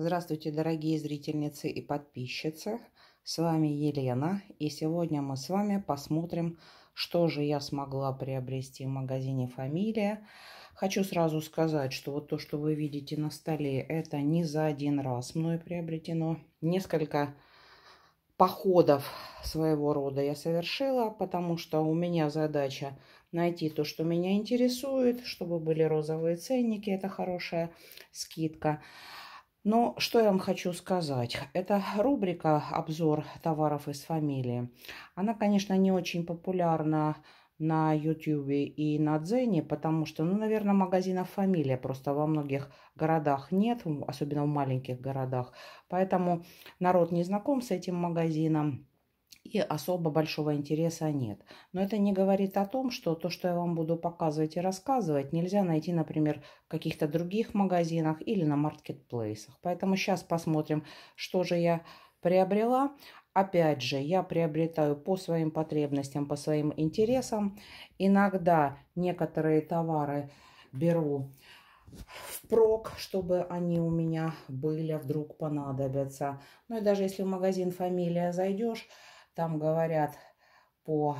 Здравствуйте, дорогие зрительницы и подписчицы. С вами Елена. И сегодня мы с вами посмотрим, что же я смогла приобрести в магазине «Фамилия». Хочу сразу сказать, что вот то, что вы видите на столе, это не за один раз мной приобретено. Несколько походов своего рода я совершила, потому что у меня задача найти то, что меня интересует, чтобы были розовые ценники, это хорошая скидка. Но что я вам хочу сказать? Это рубрика «Обзор товаров из фамилии», она, конечно, не очень популярна на YouTube и на Дзене, потому что, ну, наверное, магазинов фамилия просто во многих городах нет, особенно в маленьких городах. Поэтому народ не знаком с этим магазином и особо большого интереса нет. Но это не говорит о том, что то, что я вам буду показывать и рассказывать, нельзя найти, например, в каких-то других магазинах или на маркетплейсах. Поэтому сейчас посмотрим, что же я приобрела. Опять же, я приобретаю по своим потребностям, по своим интересам. Иногда некоторые товары беру впрок, чтобы они у меня были, а вдруг понадобятся. Ну и даже если в магазин «Фамилия» зайдешь, там говорят по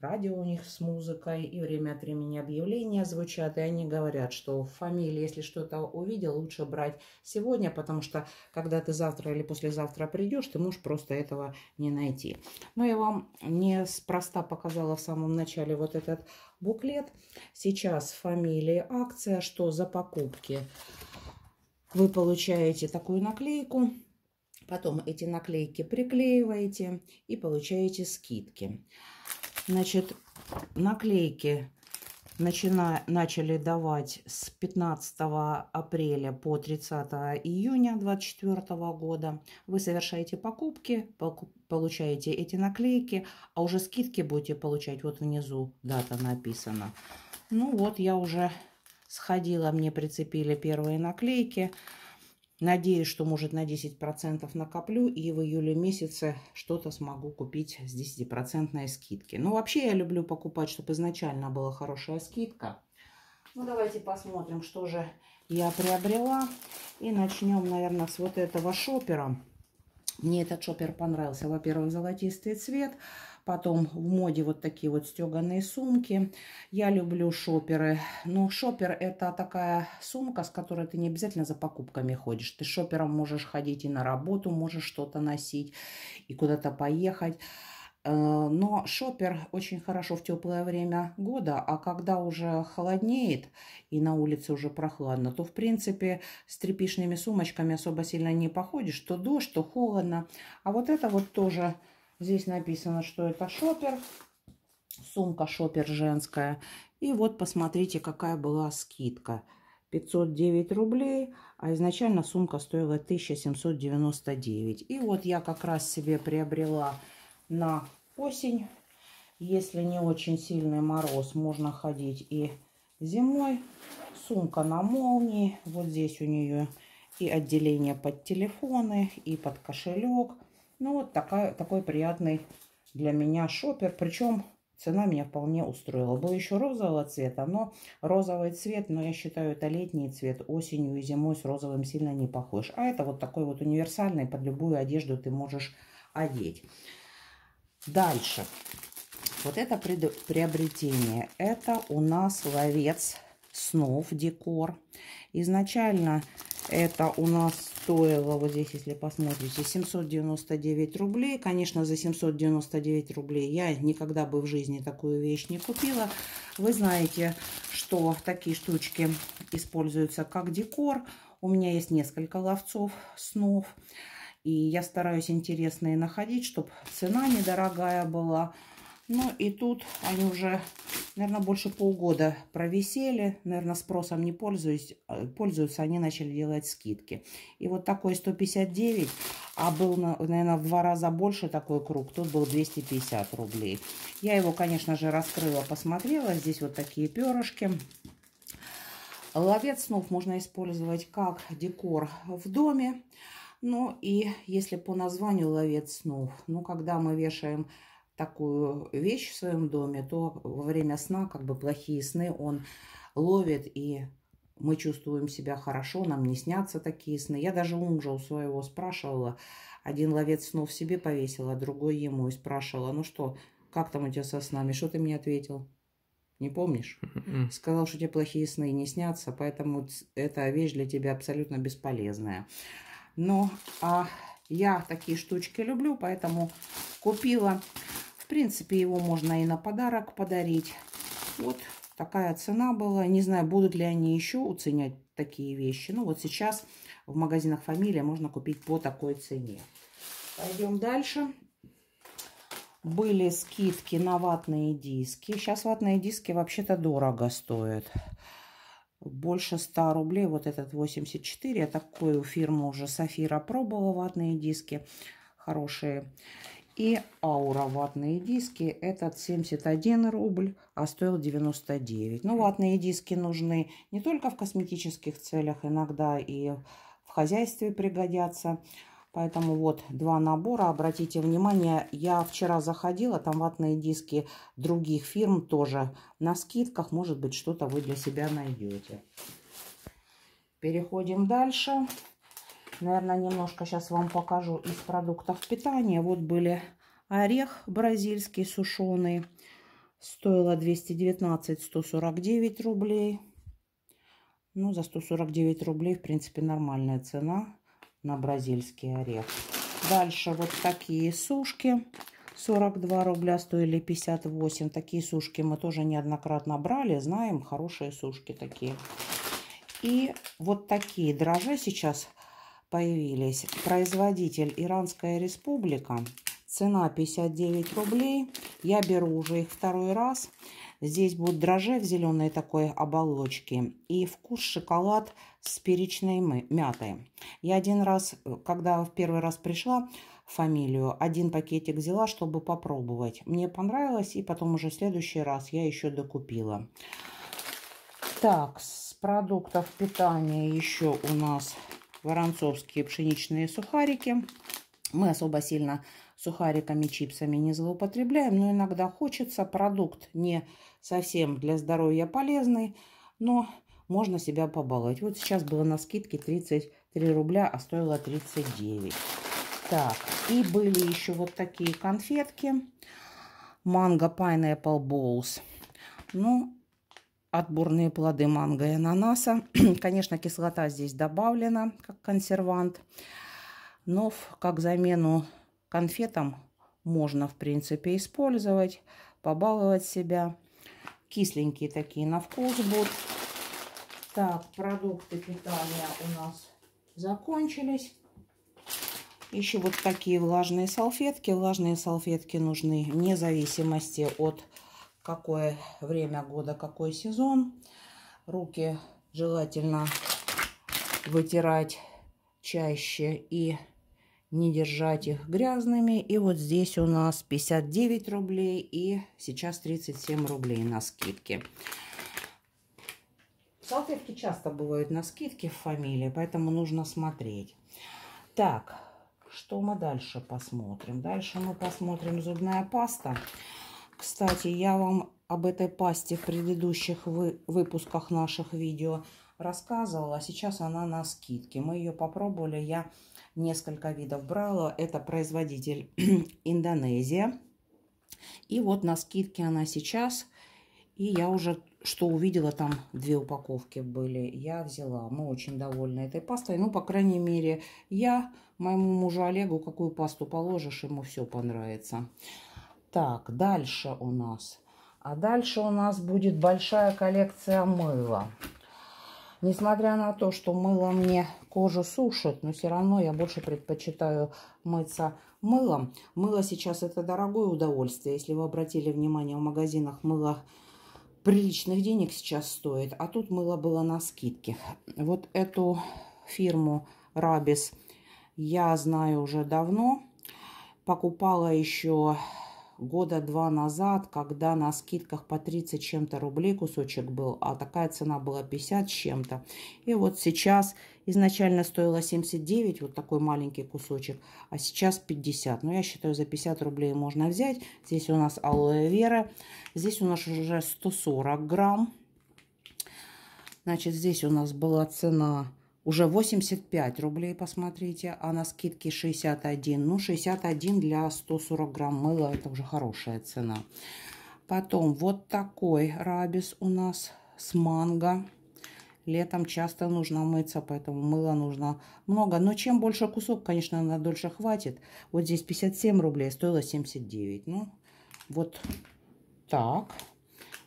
радио у них с музыкой, и время от времени объявления звучат, и они говорят, что в фамилии, если что-то увидел, лучше брать сегодня, потому что когда ты завтра или послезавтра придешь, ты можешь просто этого не найти. Но я вам неспроста показала в самом начале вот этот буклет. Сейчас фамилии акция, что за покупки вы получаете такую наклейку. Потом эти наклейки приклеиваете и получаете скидки. Значит, наклейки начина, начали давать с 15 апреля по 30 июня 2024 года. Вы совершаете покупки, получаете эти наклейки, а уже скидки будете получать. Вот внизу дата написана. Ну вот, я уже сходила, мне прицепили первые наклейки. Надеюсь, что, может, на 10% накоплю и в июле месяце что-то смогу купить с 10% скидки. Ну, вообще я люблю покупать, чтобы изначально была хорошая скидка. Ну, давайте посмотрим, что же я приобрела. И начнем, наверное, с вот этого шопера. Мне этот шопер понравился, во-первых, золотистый цвет. Потом в моде вот такие вот стеганые сумки. Я люблю шоперы. Но шопер это такая сумка, с которой ты не обязательно за покупками ходишь. Ты шопером можешь ходить и на работу, можешь что-то носить и куда-то поехать. Э, но шопер очень хорошо в теплое время года, а когда уже холоднеет и на улице уже прохладно, то, в принципе, с тряпичными сумочками особо сильно не походишь, то дождь, то холодно. А вот это вот тоже Здесь написано, что это шопер. Сумка шопер женская. И вот посмотрите, какая была скидка. 509 рублей, а изначально сумка стоила 1799. И вот я как раз себе приобрела на осень. Если не очень сильный мороз, можно ходить и зимой. Сумка на молнии. Вот здесь у нее и отделение под телефоны, и под кошелек. Ну, вот такая, такой приятный для меня шопер. Причем цена меня вполне устроила. Был еще розового цвета, но розовый цвет, но я считаю, это летний цвет. Осенью и зимой с розовым сильно не похож. А это вот такой вот универсальный, под любую одежду ты можешь одеть. Дальше. Вот это приобретение. Это у нас ловец снов декор. Изначально это у нас стоило, вот здесь, если посмотрите, 799 рублей. Конечно, за 799 рублей я никогда бы в жизни такую вещь не купила. Вы знаете, что такие штучки используются как декор. У меня есть несколько ловцов снов. И я стараюсь интересные находить, чтобы цена недорогая была. Ну и тут они уже наверное, больше полгода провисели. Наверное, спросом не пользуюсь, а, пользуются, они начали делать скидки. И вот такой 159, а был, наверное, в два раза больше такой круг. Тут был 250 рублей. Я его, конечно же, раскрыла, посмотрела. Здесь вот такие перышки. Ловец снов можно использовать как декор в доме. Ну и если по названию ловец снов, ну когда мы вешаем такую вещь в своем доме, то во время сна, как бы плохие сны, он ловит, и мы чувствуем себя хорошо, нам не снятся такие сны. Я даже у мужа у своего спрашивала, один ловец снов себе повесила, а другой ему, и спрашивала, ну что, как там у тебя со снами, что ты мне ответил? Не помнишь? М-м-м. Сказал, что тебе плохие сны не снятся, поэтому эта вещь для тебя абсолютно бесполезная. Ну, а я такие штучки люблю, поэтому купила. В принципе, его можно и на подарок подарить. Вот такая цена была. Не знаю, будут ли они еще уценять такие вещи. Ну, вот сейчас в магазинах «Фамилия» можно купить по такой цене. Пойдем дальше. Были скидки на ватные диски. Сейчас ватные диски вообще-то дорого стоят больше 100 рублей. Вот этот 84. Я такую фирму уже Софира пробовала ватные диски. Хорошие. И аура ватные диски. Этот 71 рубль, а стоил 99. Ну, ватные диски нужны не только в косметических целях, иногда и в хозяйстве пригодятся. Поэтому вот два набора. Обратите внимание, я вчера заходила, там ватные диски других фирм тоже на скидках. Может быть, что-то вы для себя найдете. Переходим дальше. Наверное, немножко сейчас вам покажу из продуктов питания. Вот были орех бразильский сушеный. Стоило 219-149 рублей. Ну, за 149 рублей, в принципе, нормальная цена на бразильский орех. Дальше вот такие сушки. 42 рубля стоили 58. Такие сушки мы тоже неоднократно брали. Знаем, хорошие сушки такие. И вот такие дрожжи сейчас появились. Производитель Иранская Республика. Цена 59 рублей. Я беру уже их второй раз. Здесь будут дрожжи в зеленой такой оболочке и вкус шоколад с перечной мятой. Я один раз, э, когда в первый раз пришла, фамилию. Один пакетик взяла, чтобы попробовать. Мне понравилось, и потом уже в следующий раз я еще докупила. Так, с продуктов питания еще у нас воронцовские пшеничные сухарики. Мы особо сильно сухариками, чипсами не злоупотребляем, но иногда хочется. Продукт не совсем для здоровья полезный, но можно себя побаловать. Вот сейчас было на скидке 33 рубля, а стоило 39. Так, и были еще вот такие конфетки. Манго Pineapple Bowls. Ну, отборные плоды манго и ананаса. Конечно, кислота здесь добавлена, как консервант. Но как замену конфетам можно, в принципе, использовать, побаловать себя. Кисленькие такие на вкус будут. Так, продукты питания у нас закончились. Еще вот такие влажные салфетки. Влажные салфетки нужны вне зависимости от какое время года, какой сезон. Руки желательно вытирать чаще и не держать их грязными. И вот здесь у нас 59 рублей и сейчас 37 рублей на скидке. Салфетки часто бывают на скидке в фамилии, поэтому нужно смотреть. Так, что мы дальше посмотрим? Дальше мы посмотрим зубная паста. Кстати, я вам об этой пасте в предыдущих вы, выпусках наших видео рассказывала. А сейчас она на скидке. Мы ее попробовали. Я несколько видов брала. Это производитель Индонезия. И вот на скидке она сейчас. И я уже, что увидела, там две упаковки были. Я взяла. Мы очень довольны этой пастой. Ну, по крайней мере, я моему мужу Олегу какую пасту положишь, ему все понравится. Так, дальше у нас а дальше у нас будет большая коллекция мыла. Несмотря на то, что мыло мне кожу сушит, но все равно я больше предпочитаю мыться мылом. Мыло сейчас это дорогое удовольствие. Если вы обратили внимание, в магазинах мыло приличных денег сейчас стоит. А тут мыло было на скидке. Вот эту фирму Рабис я знаю уже давно. Покупала еще года два назад, когда на скидках по 30 чем-то рублей кусочек был, а такая цена была 50 чем-то. И вот сейчас изначально стоило 79, вот такой маленький кусочек, а сейчас 50. Но я считаю, за 50 рублей можно взять. Здесь у нас алоэ вера, здесь у нас уже 140 грамм. Значит, здесь у нас была цена уже 85 рублей, посмотрите, а на скидке 61. Ну, 61 для 140 грамм мыла, это уже хорошая цена. Потом вот такой рабис у нас с манго. Летом часто нужно мыться, поэтому мыла нужно много. Но чем больше кусок, конечно, на дольше хватит. Вот здесь 57 рублей, стоило 79. Ну, вот так.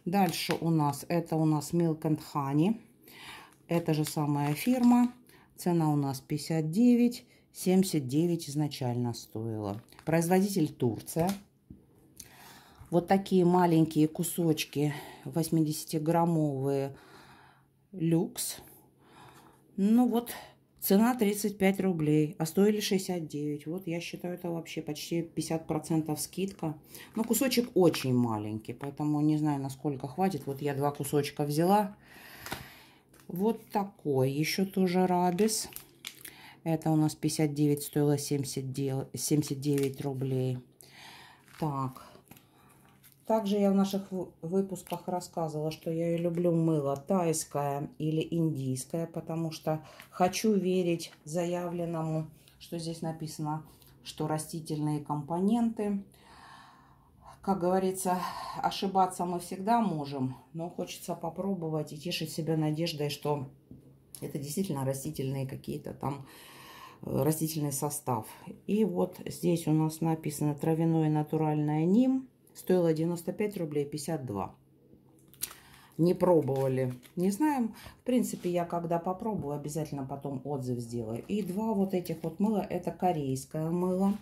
Дальше у нас, это у нас Milk and Honey. Это же самая фирма. Цена у нас 59, 79 изначально стоила. Производитель Турция. Вот такие маленькие кусочки 80-граммовые люкс. Ну вот, цена 35 рублей, а стоили 69. Вот я считаю, это вообще почти 50% скидка. Но кусочек очень маленький, поэтому не знаю, насколько хватит. Вот я два кусочка взяла. Вот такой еще тоже рабис. Это у нас 59 стоило 70, 79 рублей. Так. Также я в наших выпусках рассказывала, что я люблю мыло тайское или индийское, потому что хочу верить заявленному, что здесь написано, что растительные компоненты как говорится, ошибаться мы всегда можем, но хочется попробовать и тешить себя надеждой, что это действительно растительные какие-то там э, растительный состав. И вот здесь у нас написано травяное натуральное ним. Стоило 95 рублей 52. Не пробовали. Не знаем. В принципе, я когда попробую, обязательно потом отзыв сделаю. И два вот этих вот мыла. Это корейское мыло.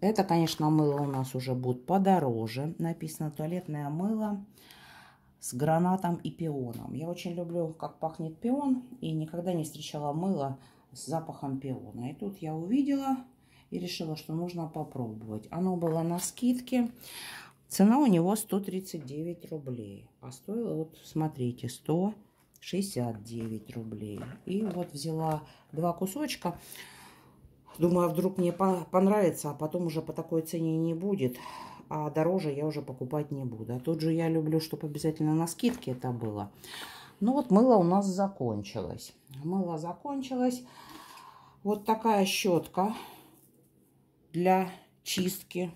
Это, конечно, мыло у нас уже будет подороже. Написано туалетное мыло с гранатом и пионом. Я очень люблю, как пахнет пион, и никогда не встречала мыло с запахом пиона. И тут я увидела и решила, что нужно попробовать. Оно было на скидке. Цена у него 139 рублей. А стоило, вот смотрите, 169 рублей. И вот взяла два кусочка. Думаю, а вдруг мне понравится, а потом уже по такой цене не будет. А дороже я уже покупать не буду. А тут же я люблю, чтобы обязательно на скидке это было. Ну вот мыло у нас закончилось. Мыло закончилось. Вот такая щетка для чистки.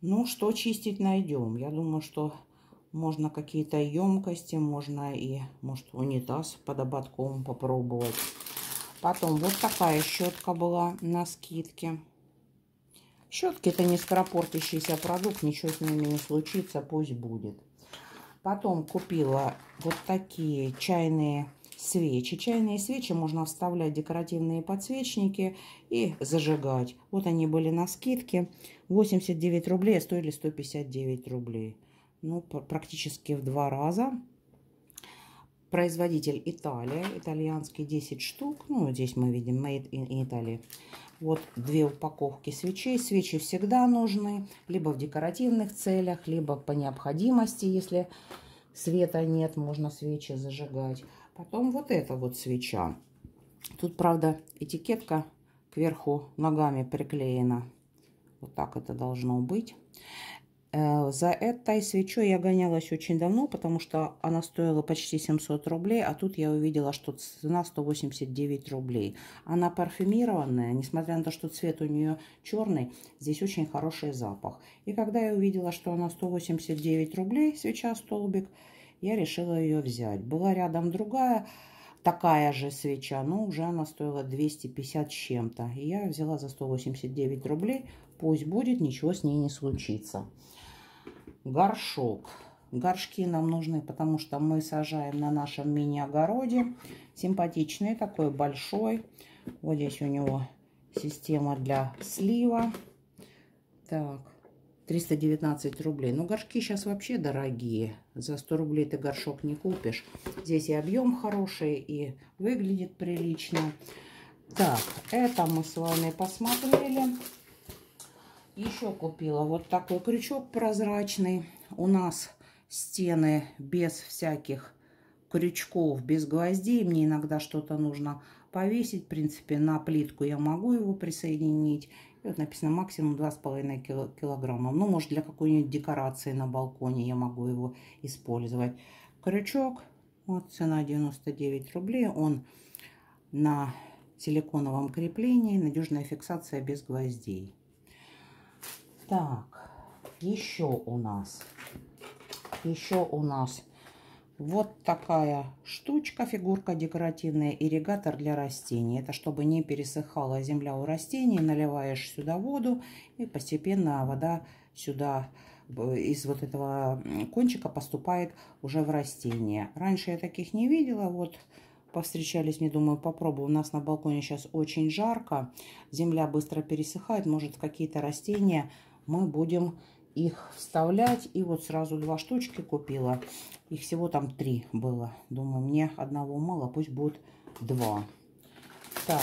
Ну, что чистить найдем. Я думаю, что можно какие-то емкости, можно и, может, унитаз под ободком попробовать. Потом вот такая щетка была на скидке. Щетки это не скоропортящийся продукт, ничего с ними не случится, пусть будет. Потом купила вот такие чайные свечи. Чайные свечи можно вставлять в декоративные подсвечники и зажигать. Вот они были на скидке. 89 рублей, а стоили 159 рублей. Ну, практически в два раза производитель Италия, итальянский 10 штук. Ну, здесь мы видим Made in Italy. Вот две упаковки свечей. Свечи всегда нужны, либо в декоративных целях, либо по необходимости, если света нет, можно свечи зажигать. Потом вот эта вот свеча. Тут, правда, этикетка кверху ногами приклеена. Вот так это должно быть. Э, за этой свечой я гонялась очень давно, потому что она стоила почти 700 рублей, а тут я увидела, что цена 189 рублей. Она парфюмированная, несмотря на то, что цвет у нее черный, здесь очень хороший запах. И когда я увидела, что она 189 рублей, свеча столбик, я решила ее взять. Была рядом другая, такая же свеча, но уже она стоила 250 с чем-то. И я взяла за 189 рублей, пусть будет, ничего с ней не случится горшок. Горшки нам нужны, потому что мы сажаем на нашем мини-огороде. Симпатичный такой, большой. Вот здесь у него система для слива. Так, 319 рублей. Ну, горшки сейчас вообще дорогие. За 100 рублей ты горшок не купишь. Здесь и объем хороший, и выглядит прилично. Так, это мы с вами посмотрели. Еще купила вот такой крючок прозрачный. У нас стены без всяких крючков, без гвоздей. Мне иногда что-то нужно повесить. В принципе, на плитку я могу его присоединить. И вот написано максимум 2,5 килограмма. Ну, может, для какой-нибудь декорации на балконе я могу его использовать. Крючок. Вот цена 99 рублей. Он на силиконовом креплении. Надежная фиксация без гвоздей. Так, еще у нас, еще у нас вот такая штучка, фигурка декоративная, ирригатор для растений. Это чтобы не пересыхала земля у растений, наливаешь сюда воду и постепенно вода сюда из вот этого кончика поступает уже в растения. Раньше я таких не видела, вот повстречались, не думаю, попробую. У нас на балконе сейчас очень жарко, земля быстро пересыхает, может какие-то растения мы будем их вставлять. И вот сразу два штучки купила. Их всего там три было. Думаю, мне одного мало, пусть будет два. Так,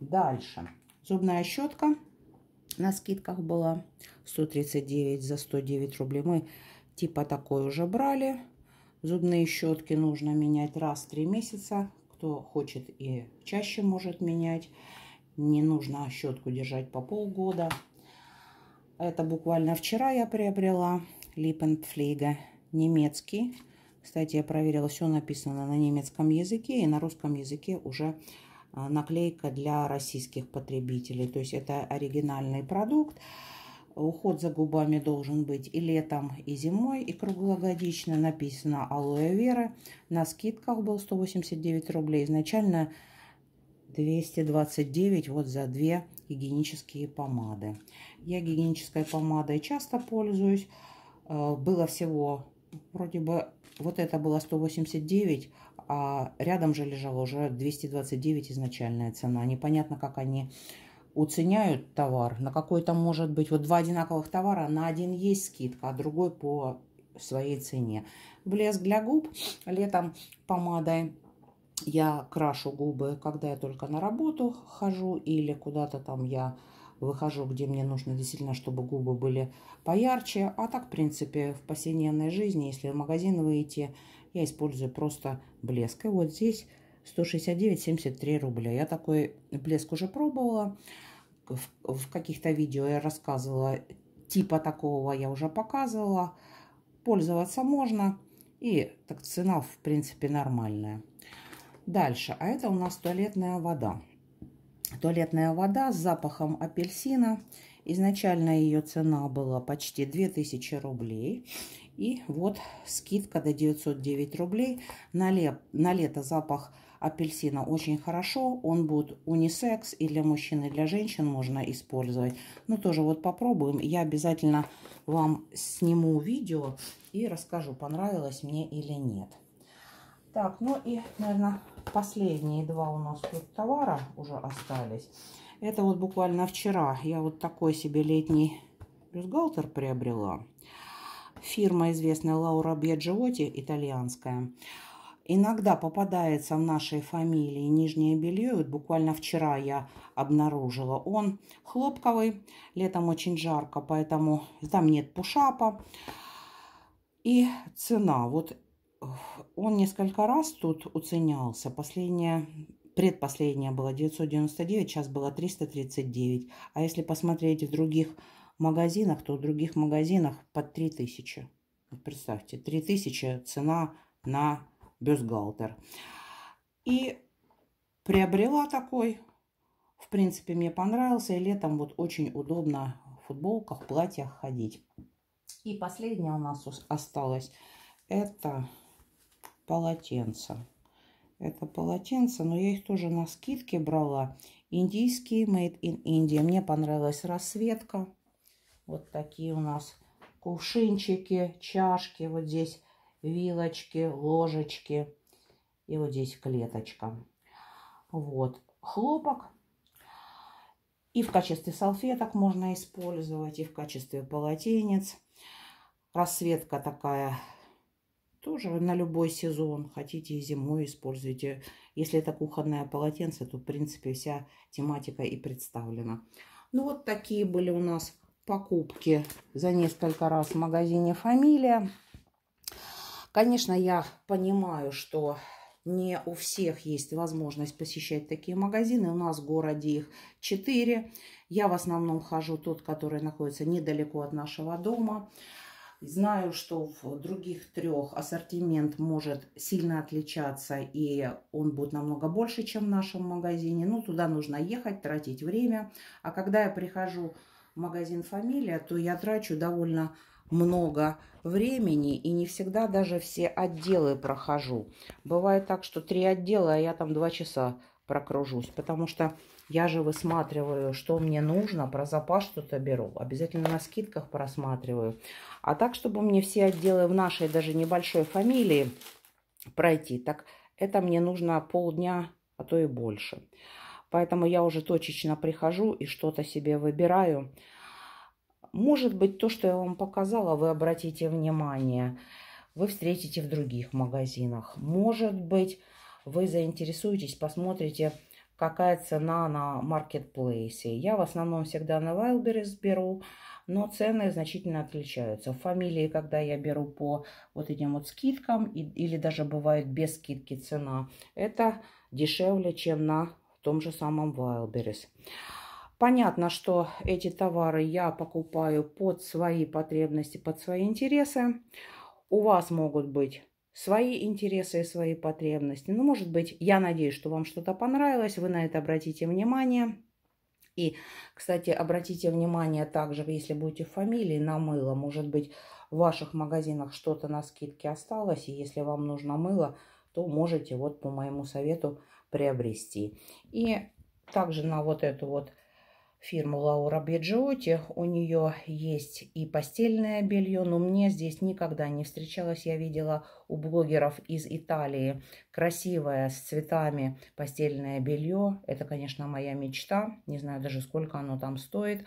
дальше. Зубная щетка на скидках была 139 за 109 рублей. Мы типа такой уже брали. Зубные щетки нужно менять раз в три месяца. Кто хочет и чаще может менять. Не нужно щетку держать по полгода. Это буквально вчера я приобрела Липпенфлейга немецкий. Кстати, я проверила, все написано на немецком языке и на русском языке уже а, наклейка для российских потребителей. То есть это оригинальный продукт. Уход за губами должен быть и летом, и зимой, и круглогодично. Написано алоэ вера. На скидках был 189 рублей. Изначально 229 вот за две гигиенические помады. Я гигиенической помадой часто пользуюсь. Э, было всего, вроде бы, вот это было 189, а рядом же лежало уже 229 изначальная цена. Непонятно, как они уценяют товар. На какой то может быть вот два одинаковых товара, на один есть скидка, а другой по своей цене. Блеск для губ летом помадой я крашу губы, когда я только на работу хожу или куда-то там я выхожу, где мне нужно действительно, чтобы губы были поярче. А так, в принципе, в повседневной жизни, если в магазин выйти, я использую просто блеск. И вот здесь 169,73 рубля. Я такой блеск уже пробовала. В, в каких-то видео я рассказывала, типа такого я уже показывала. Пользоваться можно. И так цена, в принципе, нормальная. Дальше, а это у нас туалетная вода. Туалетная вода с запахом апельсина. Изначально ее цена была почти 2000 рублей. И вот скидка до 909 рублей. На, ле на лето запах апельсина очень хорошо. Он будет унисекс и для мужчин, и для женщин можно использовать. Ну, тоже вот попробуем. Я обязательно вам сниму видео и расскажу, понравилось мне или нет. Так, ну и, наверное, последние два у нас тут товара уже остались. Это вот буквально вчера я вот такой себе летний бюстгальтер приобрела. Фирма известная Лаура Бьеджиоти, итальянская. Иногда попадается в нашей фамилии нижнее белье. Вот буквально вчера я обнаружила. Он хлопковый, летом очень жарко, поэтому там нет пушапа. И цена. Вот он несколько раз тут уценялся. Последняя, предпоследняя была 999, сейчас была 339. А если посмотреть в других магазинах, то в других магазинах под 3000. Вот представьте, 3000 цена на бюстгальтер. И приобрела такой. В принципе, мне понравился. И летом вот очень удобно в футболках, платьях ходить. И последняя у нас осталась. Это полотенца. Это полотенца, но я их тоже на скидке брала. Индийские, made in India. Мне понравилась расцветка. Вот такие у нас кувшинчики, чашки. Вот здесь вилочки, ложечки. И вот здесь клеточка. Вот. Хлопок. И в качестве салфеток можно использовать, и в качестве полотенец. Расцветка такая тоже на любой сезон. Хотите и зимой используйте. Если это кухонное полотенце, то, в принципе, вся тематика и представлена. Ну, вот такие были у нас покупки за несколько раз в магазине «Фамилия». Конечно, я понимаю, что не у всех есть возможность посещать такие магазины. У нас в городе их 4. Я в основном хожу тот, который находится недалеко от нашего дома. Знаю, что в других трех ассортимент может сильно отличаться, и он будет намного больше, чем в нашем магазине. Ну, туда нужно ехать, тратить время. А когда я прихожу в магазин «Фамилия», то я трачу довольно много времени и не всегда даже все отделы прохожу. Бывает так, что три отдела, а я там два часа прокружусь, потому что я же высматриваю, что мне нужно, про запас что-то беру. Обязательно на скидках просматриваю. А так, чтобы мне все отделы в нашей даже небольшой фамилии пройти, так это мне нужно полдня, а то и больше. Поэтому я уже точечно прихожу и что-то себе выбираю. Может быть, то, что я вам показала, вы обратите внимание. Вы встретите в других магазинах. Может быть, вы заинтересуетесь, посмотрите какая цена на маркетплейсе. Я в основном всегда на Wildberries беру, но цены значительно отличаются. фамилии, когда я беру по вот этим вот скидкам, и, или даже бывает без скидки цена, это дешевле, чем на том же самом Wildberries. Понятно, что эти товары я покупаю под свои потребности, под свои интересы. У вас могут быть свои интересы и свои потребности. Ну, может быть, я надеюсь, что вам что-то понравилось, вы на это обратите внимание. И, кстати, обратите внимание также, если будете в фамилии, на мыло. Может быть, в ваших магазинах что-то на скидке осталось, и если вам нужно мыло, то можете вот по моему совету приобрести. И также на вот эту вот фирму Лаура Беджиоти. У нее есть и постельное белье, но мне здесь никогда не встречалось. Я видела у блогеров из Италии красивое с цветами постельное белье. Это, конечно, моя мечта. Не знаю даже, сколько оно там стоит.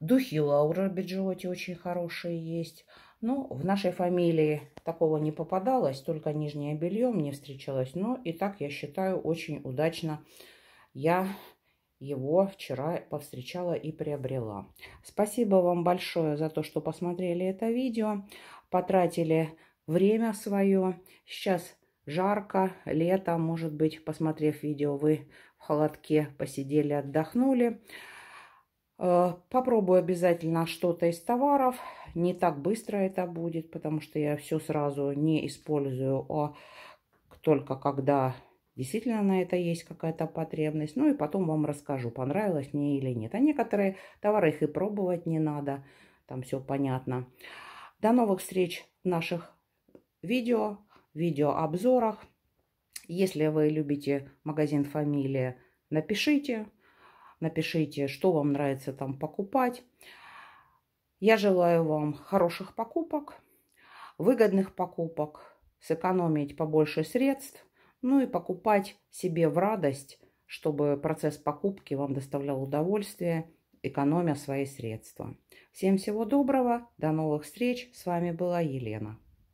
Духи Лаура Беджиоти очень хорошие есть. Но ну, в нашей фамилии такого не попадалось, только нижнее белье мне встречалось. Но и так, я считаю, очень удачно я его вчера повстречала и приобрела. Спасибо вам большое за то, что посмотрели это видео, потратили время свое. Сейчас жарко, лето, может быть, посмотрев видео, вы в холодке посидели, отдохнули. Э, попробую обязательно что-то из товаров. Не так быстро это будет, потому что я все сразу не использую, а только когда действительно на это есть какая-то потребность. Ну и потом вам расскажу, понравилось мне или нет. А некоторые товары их и пробовать не надо. Там все понятно. До новых встреч в наших видео, видеообзорах. Если вы любите магазин «Фамилия», напишите. Напишите, что вам нравится там покупать. Я желаю вам хороших покупок, выгодных покупок, сэкономить побольше средств – ну и покупать себе в радость, чтобы процесс покупки вам доставлял удовольствие, экономя свои средства. Всем всего доброго, до новых встреч. С вами была Елена.